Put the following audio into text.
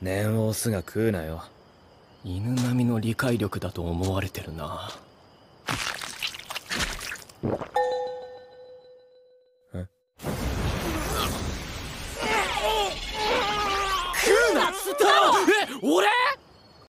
念を押すが食うなよ犬並みの理解力だと思われてるな